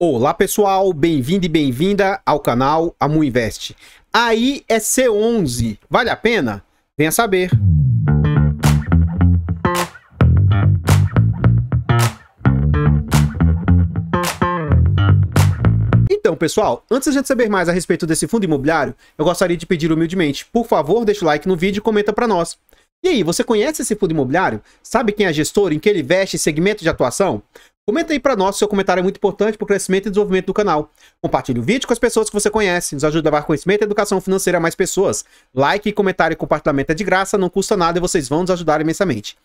Olá pessoal, bem-vindo e bem-vinda ao canal Amu Invest. Aí é C11, vale a pena? Venha saber. Então, pessoal, antes de a gente saber mais a respeito desse fundo imobiliário, eu gostaria de pedir humildemente, por favor, deixa o like no vídeo e comenta para nós. E aí, você conhece esse fundo imobiliário? Sabe quem é gestor, em que ele veste segmento de atuação? Comenta aí para nós, seu comentário é muito importante para o crescimento e desenvolvimento do canal. Compartilhe o vídeo com as pessoas que você conhece, nos ajuda a levar conhecimento e educação financeira a mais pessoas. Like, comentário e compartilhamento é de graça, não custa nada e vocês vão nos ajudar imensamente.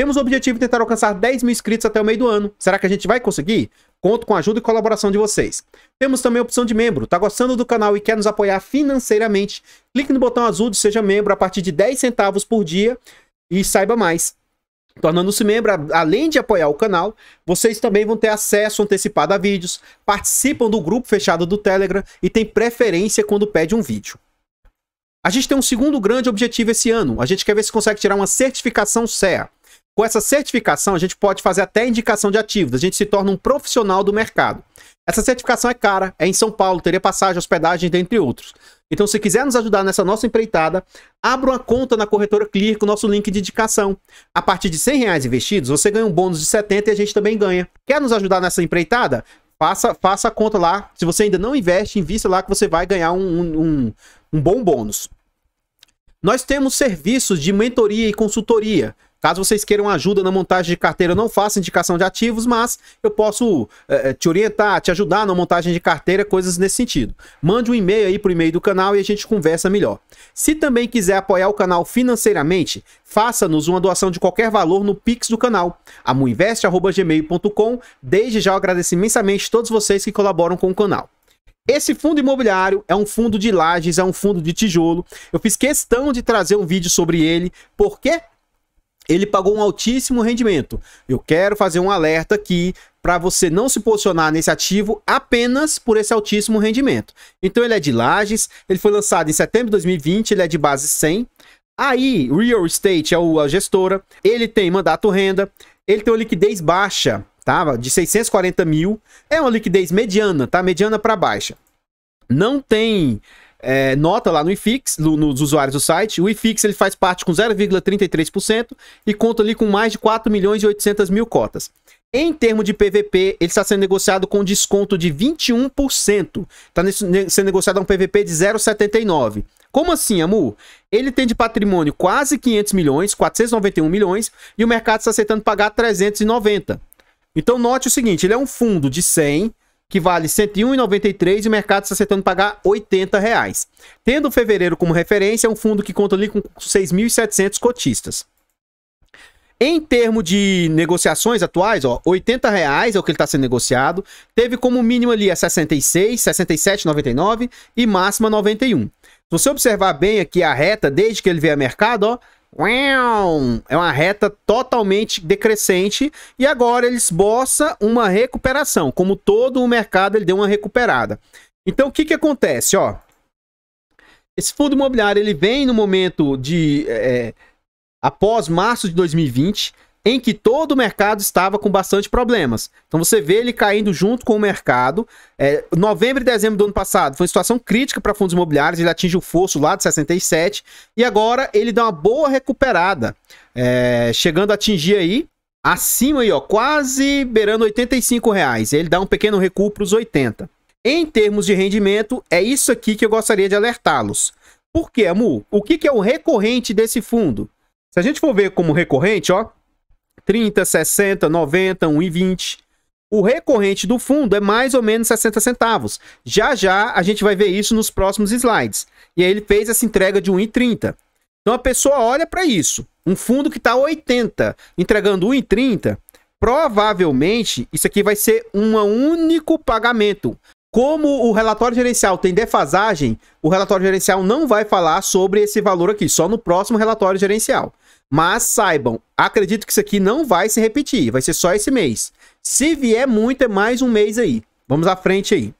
Temos o objetivo de tentar alcançar 10 mil inscritos até o meio do ano. Será que a gente vai conseguir? Conto com a ajuda e colaboração de vocês. Temos também a opção de membro. Tá gostando do canal e quer nos apoiar financeiramente? Clique no botão azul de Seja Membro a partir de 10 centavos por dia e saiba mais. Tornando-se membro, além de apoiar o canal, vocês também vão ter acesso antecipado a vídeos, participam do grupo fechado do Telegram e tem preferência quando pede um vídeo. A gente tem um segundo grande objetivo esse ano. A gente quer ver se consegue tirar uma certificação CEA. Com essa certificação, a gente pode fazer até indicação de ativos, a gente se torna um profissional do mercado. Essa certificação é cara, é em São Paulo, teria passagem, hospedagem, dentre outros. Então, se quiser nos ajudar nessa nossa empreitada, abra uma conta na corretora Clear com o nosso link de indicação. A partir de 100 reais investidos, você ganha um bônus de 70 e a gente também ganha. Quer nos ajudar nessa empreitada? Faça, faça a conta lá. Se você ainda não investe, invista lá que você vai ganhar um, um, um bom bônus. Nós temos serviços de mentoria e consultoria. Caso vocês queiram ajuda na montagem de carteira, eu não faço indicação de ativos, mas eu posso é, te orientar, te ajudar na montagem de carteira, coisas nesse sentido. Mande um e-mail aí pro e-mail do canal e a gente conversa melhor. Se também quiser apoiar o canal financeiramente, faça-nos uma doação de qualquer valor no Pix do canal, amuinvest.gmail.com. Desde já eu agradeço imensamente todos vocês que colaboram com o canal. Esse fundo imobiliário é um fundo de lajes, é um fundo de tijolo. Eu fiz questão de trazer um vídeo sobre ele. Por quê? ele pagou um altíssimo rendimento. Eu quero fazer um alerta aqui para você não se posicionar nesse ativo apenas por esse altíssimo rendimento. Então ele é de Lages, ele foi lançado em setembro de 2020, ele é de base 100. Aí, Real Estate é a gestora, ele tem mandato renda, ele tem uma liquidez baixa, tá? De 640 mil, é uma liquidez mediana, tá? Mediana para baixa. Não tem é, nota lá no IFIX, no, nos usuários do site. O IFIX ele faz parte com 0,33% e conta ali com mais de 4 milhões e 800 mil cotas. Em termos de PVP, ele está sendo negociado com desconto de 21%. Está sendo negociado um PVP de 0,79%. Como assim, Amu? Ele tem de patrimônio quase 500 milhões, 491 milhões, e o mercado está aceitando pagar 390. Então note o seguinte, ele é um fundo de 100, que vale R$ 101,93 e o mercado está aceitando pagar R$ 80. Reais. Tendo fevereiro como referência, é um fundo que conta ali com 6.700 cotistas. Em termos de negociações atuais, ó, 80 reais é o que ele está sendo negociado. Teve como mínimo ali a 66, 67,99 e máxima 91. Se você observar bem aqui a reta, desde que ele veio a mercado, ó, é uma reta totalmente decrescente e agora ele esboça uma recuperação. Como todo o mercado, ele deu uma recuperada. Então, o que, que acontece? Ó, esse fundo imobiliário ele vem no momento de... É, é após março de 2020, em que todo o mercado estava com bastante problemas. Então você vê ele caindo junto com o mercado. É, novembro e dezembro do ano passado foi uma situação crítica para fundos imobiliários, ele atinge o fosso lá de 67 e agora ele dá uma boa recuperada, é, chegando a atingir aí acima aí, ó, quase beirando 85 reais. Ele dá um pequeno recuo para os 80. Em termos de rendimento, é isso aqui que eu gostaria de alertá-los. Por quê, Amu? O que, que é o recorrente desse fundo? Se a gente for ver como recorrente, ó, 30, 60, 90, 1,20. O recorrente do fundo é mais ou menos 60 centavos. Já já a gente vai ver isso nos próximos slides. E aí ele fez essa entrega de 1,30. Então a pessoa olha para isso. Um fundo que está 80, entregando 1,30, provavelmente isso aqui vai ser um único pagamento. Como o relatório gerencial tem defasagem, o relatório gerencial não vai falar sobre esse valor aqui, só no próximo relatório gerencial. Mas saibam, acredito que isso aqui não vai se repetir, vai ser só esse mês. Se vier muito, é mais um mês aí. Vamos à frente aí.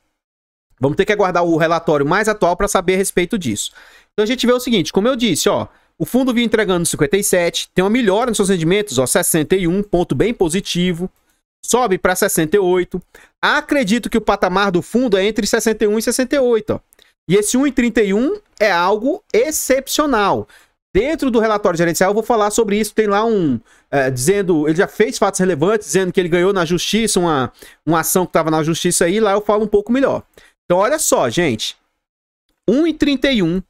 Vamos ter que aguardar o relatório mais atual para saber a respeito disso. Então a gente vê o seguinte, como eu disse, ó, o fundo vinha entregando 57, tem uma melhora nos seus rendimentos, ó, 61, ponto bem positivo. Sobe para 68. Acredito que o patamar do fundo é entre 61 e 68, ó. E esse 1,31 é algo excepcional. Dentro do relatório gerencial, eu vou falar sobre isso. Tem lá um. É, dizendo. Ele já fez fatos relevantes, dizendo que ele ganhou na justiça uma, uma ação que estava na justiça aí. Lá eu falo um pouco melhor. Então, olha só, gente. 1 e 31.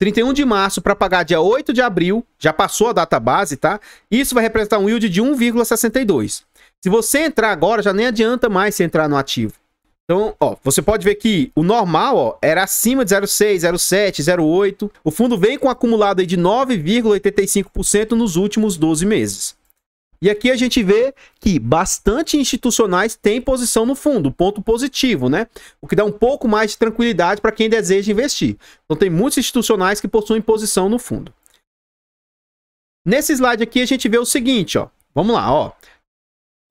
31 de março para pagar dia 8 de abril. Já passou a data base, tá? Isso vai representar um yield de 1,62. Se você entrar agora, já nem adianta mais você entrar no ativo. Então, ó, você pode ver que o normal, ó, era acima de 0,6, 0,7, 0,8. O fundo vem com um acumulado aí de 9,85% nos últimos 12 meses. E aqui a gente vê que bastante institucionais têm posição no fundo, ponto positivo, né? O que dá um pouco mais de tranquilidade para quem deseja investir. Então tem muitos institucionais que possuem posição no fundo. Nesse slide aqui a gente vê o seguinte, ó. Vamos lá, ó.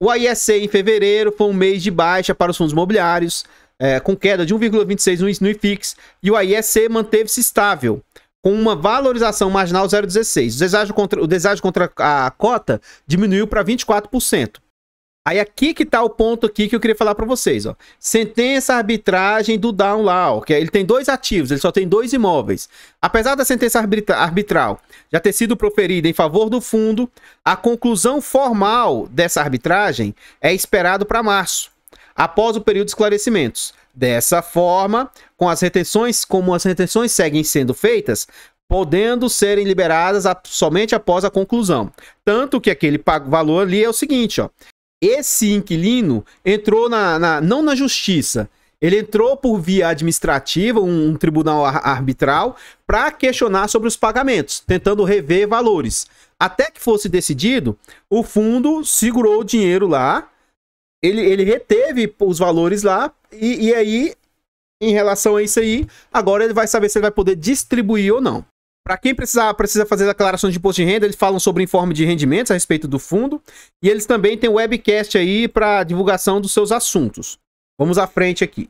O ISE em fevereiro foi um mês de baixa para os fundos imobiliários, é, com queda de 1,26 no IFIX, e o ISE manteve-se estável, com uma valorização marginal 0,16. O deságio contra, o deságio contra a cota diminuiu para 24%. Aí aqui que tá o ponto aqui que eu queria falar para vocês, ó. Sentença arbitragem do down lá, que ele tem dois ativos, ele só tem dois imóveis. Apesar da sentença arbitra arbitral já ter sido proferida em favor do fundo, a conclusão formal dessa arbitragem é esperado para março, após o período de esclarecimentos. Dessa forma, com as retenções, como as retenções seguem sendo feitas, podendo serem liberadas a, somente após a conclusão. Tanto que aquele valor ali é o seguinte, ó, esse inquilino entrou na, na não na justiça, ele entrou por via administrativa, um, um tribunal ar arbitral, para questionar sobre os pagamentos, tentando rever valores. Até que fosse decidido, o fundo segurou o dinheiro lá, ele, ele reteve os valores lá, e, e aí, em relação a isso aí, agora ele vai saber se ele vai poder distribuir ou não. Para quem precisa fazer declarações de imposto de renda, eles falam sobre informe de rendimentos a respeito do fundo. E eles também têm webcast aí para divulgação dos seus assuntos. Vamos à frente aqui.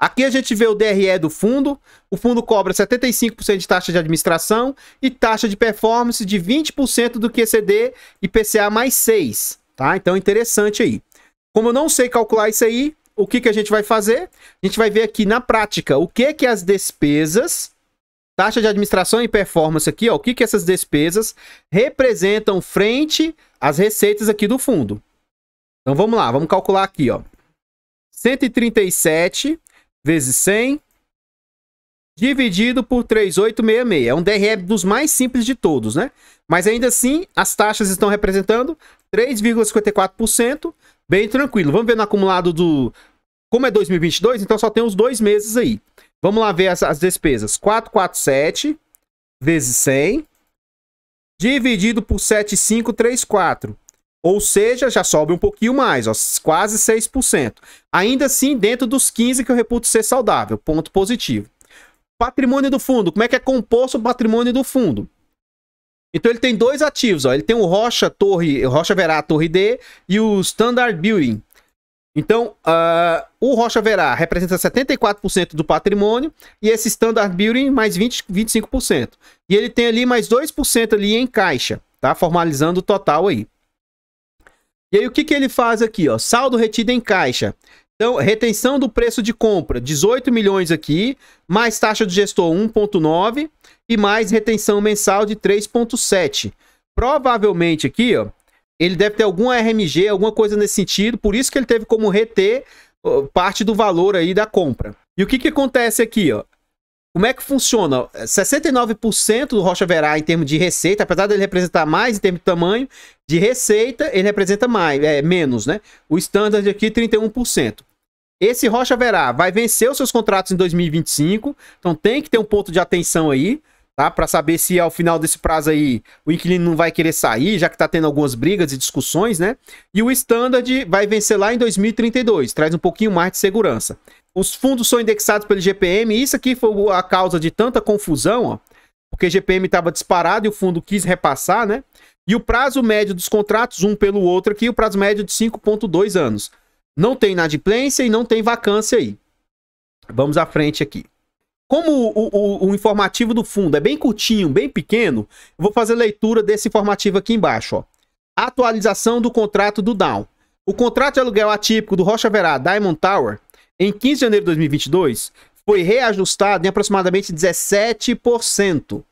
Aqui a gente vê o DRE do fundo. O fundo cobra 75% de taxa de administração e taxa de performance de 20% do QCD e PCA mais 6. Tá? Então, interessante aí. Como eu não sei calcular isso aí, o que, que a gente vai fazer? A gente vai ver aqui na prática o que, que as despesas Taxa de administração e performance aqui, ó, o que, que essas despesas representam frente às receitas aqui do fundo. Então vamos lá, vamos calcular aqui, ó. 137 vezes 100 dividido por 3866. É um DRE dos mais simples de todos, né? Mas ainda assim, as taxas estão representando 3,54%, bem tranquilo. Vamos ver no acumulado do como é 2022, então só tem os dois meses aí. Vamos lá ver as, as despesas. 447 vezes 100 dividido por 7534. Ou seja, já sobe um pouquinho mais, ó, quase 6%. Ainda assim, dentro dos 15 que eu reputo ser saudável, ponto positivo. Patrimônio do fundo, como é que é composto o patrimônio do fundo? Então ele tem dois ativos, ó. ele tem o Rocha Torre, Rocha Verá Torre D e o Standard Building. Então, uh, o Rocha Verá representa 74% do patrimônio e esse Standard Building mais 20, 25%. E ele tem ali mais 2% ali em caixa, tá? Formalizando o total aí. E aí o que, que ele faz aqui, ó? Saldo retido em caixa. Então, retenção do preço de compra, 18 milhões aqui, mais taxa do gestor 1.9 e mais retenção mensal de 3.7. Provavelmente aqui, ó, ele deve ter algum RMG, alguma coisa nesse sentido, por isso que ele teve como reter parte do valor aí da compra. E o que, que acontece aqui, ó? Como é que funciona? 69% do Rocha Verá em termos de receita, apesar dele representar mais em termos de tamanho, de receita ele representa mais, é, menos, né? O Standard aqui 31%. Esse Rocha Verá vai vencer os seus contratos em 2025, então tem que ter um ponto de atenção aí tá? Para saber se ao final desse prazo aí o inquilino não vai querer sair, já que está tendo algumas brigas e discussões, né? E o Standard vai vencer lá em 2032, traz um pouquinho mais de segurança. Os fundos são indexados pelo GPM, isso aqui foi a causa de tanta confusão, ó, porque o GPM estava disparado e o fundo quis repassar, né? E o prazo médio dos contratos, um pelo outro aqui, o prazo médio é de 5,2 anos. Não tem inadimplência e não tem vacância aí. Vamos à frente aqui. Como o, o, o, informativo do fundo é bem curtinho, bem pequeno, vou fazer leitura desse informativo aqui embaixo. Ó. Atualização do contrato do Down. O contrato de aluguel atípico do Rocha Verá Diamond Tower, em 15 de janeiro de 2022, foi reajustado em aproximadamente 17%,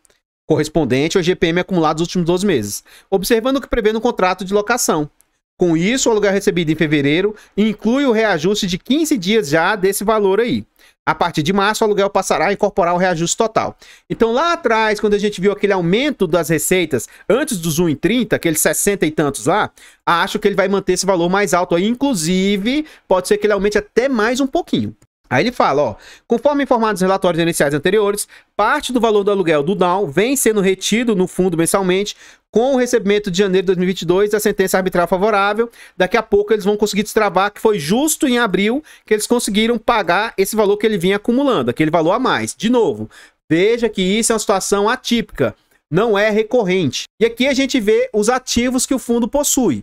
correspondente ao GPM acumulado nos últimos 12 meses, observando o que prevê no contrato de locação. Com isso, o aluguel recebido em fevereiro inclui o reajuste de 15 dias já desse valor aí. A partir de março, o aluguel passará a incorporar o reajuste total. Então, lá atrás, quando a gente viu aquele aumento das receitas antes dos 1,30, aqueles 60 e tantos lá, acho que ele vai manter esse valor mais alto aí. Inclusive, pode ser que ele aumente até mais um pouquinho. Aí ele fala, ó, conforme informado nos relatórios iniciais anteriores, parte do valor do aluguel do Down vem sendo retido no fundo mensalmente com o recebimento de janeiro de 2022 da sentença arbitral favorável. Daqui a pouco eles vão conseguir destravar que foi justo em abril que eles conseguiram pagar esse valor que ele vinha acumulando, aquele valor a mais. De novo, veja que isso é uma situação atípica, não é recorrente. E aqui a gente vê os ativos que o fundo possui.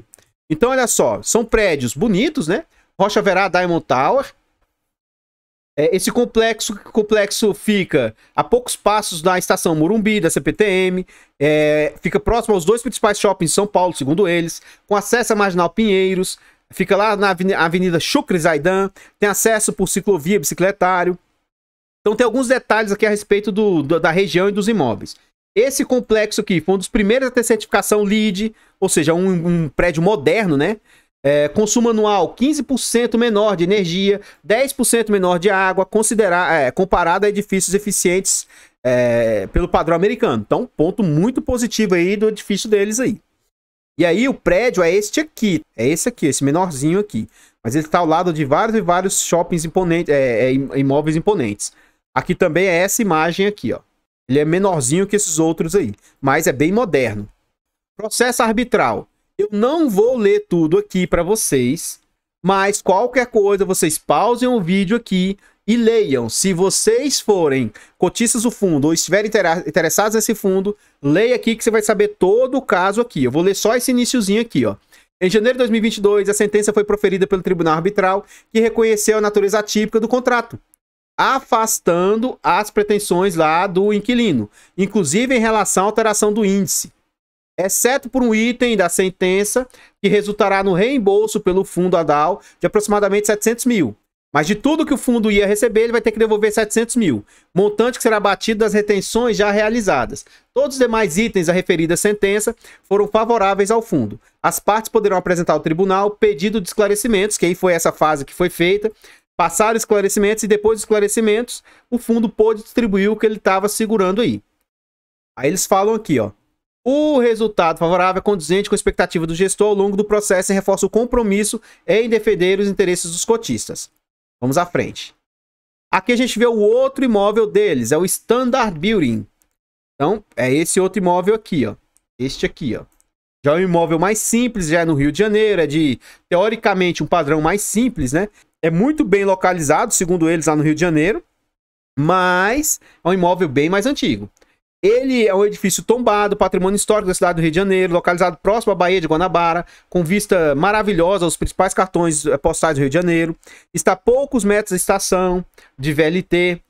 Então, olha só, são prédios bonitos, né? Rocha Verá Diamond Tower, é, esse complexo complexo fica a poucos passos da estação Morumbi, da CPTM, é, fica próximo aos dois principais shoppings de São Paulo, segundo eles, com acesso à Marginal Pinheiros, fica lá na Avenida Chucre Zaidan, tem acesso por ciclovia, bicicletário. Então tem alguns detalhes aqui a respeito do, do, da região e dos imóveis. Esse complexo aqui foi um dos primeiros a ter certificação LEED, ou seja, um, um prédio moderno, né? É, consumo anual 15% menor de energia, 10% menor de água, considerar, é, comparado a edifícios eficientes é, pelo padrão americano. Então, ponto muito positivo aí do edifício deles aí. E aí o prédio é este aqui, é esse aqui, esse menorzinho aqui. Mas ele está ao lado de vários e vários shoppings imponentes, é, é imóveis imponentes. Aqui também é essa imagem aqui, ó. Ele é menorzinho que esses outros aí, mas é bem moderno. Processo arbitral. Eu não vou ler tudo aqui para vocês, mas qualquer coisa vocês pausem o vídeo aqui e leiam. Se vocês forem cotistas do fundo ou estiverem interessados nesse fundo, leia aqui que você vai saber todo o caso aqui. Eu vou ler só esse iníciozinho aqui, ó. Em janeiro de 2022, a sentença foi proferida pelo Tribunal Arbitral, que reconheceu a natureza atípica do contrato, afastando as pretensões lá do inquilino, inclusive em relação à alteração do índice exceto por um item da sentença que resultará no reembolso pelo fundo ADAL de aproximadamente 700 mil. Mas de tudo que o fundo ia receber, ele vai ter que devolver 700 mil, montante que será batido das retenções já realizadas. Todos os demais itens da referida sentença foram favoráveis ao fundo. As partes poderão apresentar ao tribunal pedido de esclarecimentos, que aí foi essa fase que foi feita, passaram esclarecimentos e depois dos esclarecimentos, o fundo pôde distribuir o que ele estava segurando aí. Aí eles falam aqui, ó. O resultado favorável é condizente com a expectativa do gestor ao longo do processo e reforça o compromisso em defender os interesses dos cotistas. Vamos à frente. Aqui a gente vê o outro imóvel deles, é o Standard Building. Então, é esse outro imóvel aqui, ó. Este aqui, ó. Já é um imóvel mais simples, já é no Rio de Janeiro, é de, teoricamente, um padrão mais simples, né? É muito bem localizado, segundo eles, lá no Rio de Janeiro, mas é um imóvel bem mais antigo. Ele é um edifício tombado, patrimônio histórico da cidade do Rio de Janeiro, localizado próximo à Baía de Guanabara, com vista maravilhosa aos principais cartões eh, postais do Rio de Janeiro. Está a poucos metros da estação de VLT.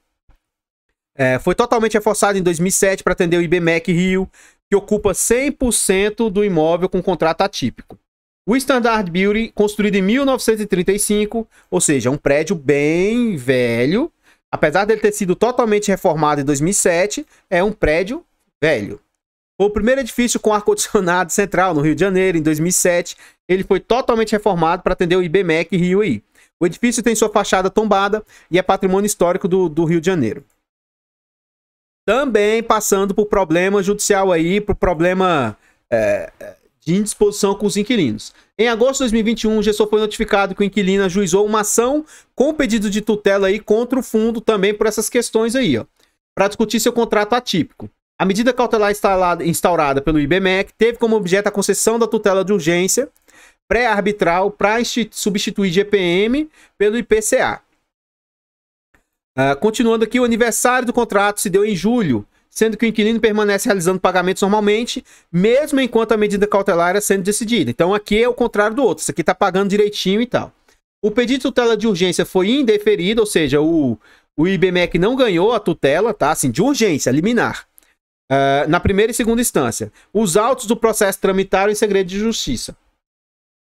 É, foi totalmente reforçado em 2007 para atender o IBMEC Rio, que ocupa 100% do imóvel com contrato atípico. O Standard Building, construído em 1935, ou seja, um prédio bem velho, Apesar dele ter sido totalmente reformado em 2007, é um prédio velho. o primeiro edifício com ar-condicionado central no Rio de Janeiro, em 2007. Ele foi totalmente reformado para atender o IBMEC Rio I. O edifício tem sua fachada tombada e é patrimônio histórico do, do Rio de Janeiro. Também passando por problema judicial aí, por problema é, de indisposição com os inquilinos. Em agosto de 2021, o gestor foi notificado que o inquilino ajuizou uma ação com pedido de tutela aí contra o fundo também por essas questões aí, ó, para discutir seu contrato atípico. A medida cautelar instalada, instaurada pelo IBMEC teve como objeto a concessão da tutela de urgência pré-arbitral para substituir GPM pelo IPCA. Uh, ah, continuando aqui, o aniversário do contrato se deu em julho sendo que o inquilino permanece realizando pagamentos normalmente, mesmo enquanto a medida cautelar é sendo decidida. Então aqui é o contrário do outro, isso aqui está pagando direitinho e tal. O pedido de tutela de urgência foi indeferido, ou seja, o, o IBMEC não ganhou a tutela, tá? Assim, de urgência, liminar. Uh, na primeira e segunda instância. Os autos do processo tramitaram em segredo de justiça.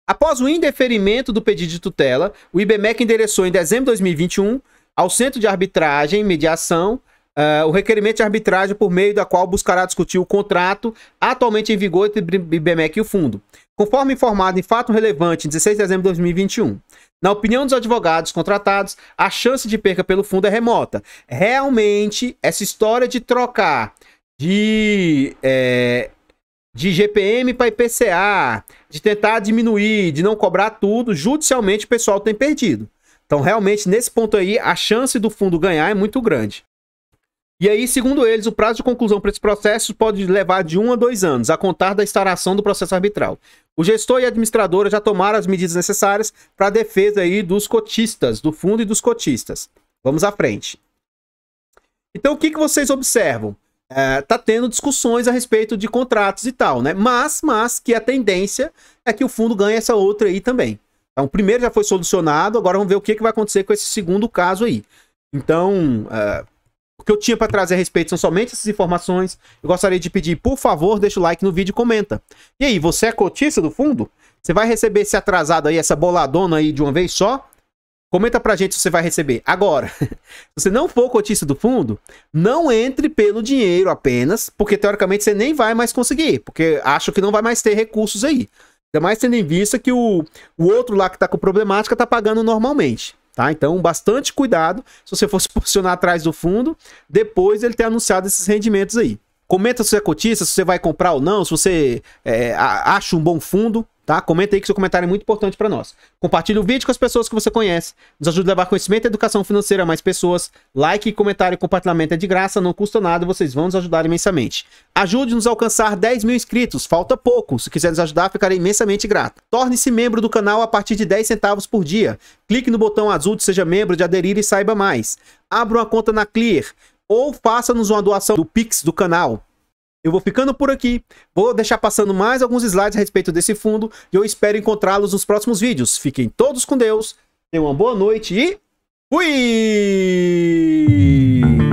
Após o indeferimento do pedido de tutela, o IBMEC endereçou em dezembro de 2021 ao Centro de Arbitragem e Mediação Uh, o requerimento de arbitragem por meio da qual buscará discutir o contrato atualmente em vigor entre IBMEC e o fundo, conforme informado em fato relevante em 16 de dezembro de 2021. Na opinião dos advogados contratados, a chance de perca pelo fundo é remota. Realmente, essa história de trocar de, é, de GPM para IPCA, de tentar diminuir, de não cobrar tudo, judicialmente o pessoal tem perdido. Então, realmente, nesse ponto aí, a chance do fundo ganhar é muito grande. E aí, segundo eles, o prazo de conclusão para esses processos pode levar de um a dois anos, a contar da instalação do processo arbitral. O gestor e a administradora já tomaram as medidas necessárias para a defesa aí dos cotistas, do fundo e dos cotistas. Vamos à frente. Então, o que, que vocês observam? É, tá tendo discussões a respeito de contratos e tal, né? Mas, mas que a tendência é que o fundo ganhe essa outra aí também. Então, o primeiro já foi solucionado, agora vamos ver o que, que vai acontecer com esse segundo caso aí. Então, é, o que eu tinha para trazer a respeito são somente essas informações. Eu gostaria de pedir, por favor, deixa o like no vídeo e comenta. E aí, você é cotista do fundo? Você vai receber esse atrasado aí, essa boladona aí de uma vez só? Comenta pra gente se você vai receber. Agora, se você não for cotista do fundo, não entre pelo dinheiro apenas, porque teoricamente você nem vai mais conseguir, porque acho que não vai mais ter recursos aí. Ainda mais tendo em vista que o, o outro lá que tá com problemática tá pagando normalmente. Tá? Então, bastante cuidado se você for se posicionar atrás do fundo, depois ele ter anunciado esses rendimentos aí. Comenta se você é cotista, se você vai comprar ou não, se você é, acha um bom fundo tá? Comenta aí que seu comentário é muito importante para nós. Compartilhe o vídeo com as pessoas que você conhece. Nos ajude a levar conhecimento e educação financeira a mais pessoas. Like, comentário e compartilhamento é de graça, não custa nada, vocês vão nos ajudar imensamente. Ajude-nos a alcançar 10 mil inscritos, falta pouco. Se quiser nos ajudar, ficarei imensamente grato. Torne-se membro do canal a partir de 10 centavos por dia. Clique no botão azul de Seja Membro de aderir e saiba mais. Abra uma conta na Clear ou faça-nos uma doação do Pix do canal eu vou ficando por aqui, vou deixar passando mais alguns slides a respeito desse fundo e eu espero encontrá-los nos próximos vídeos. Fiquem todos com Deus, tenham uma boa noite e fui!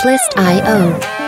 Shitlist.io.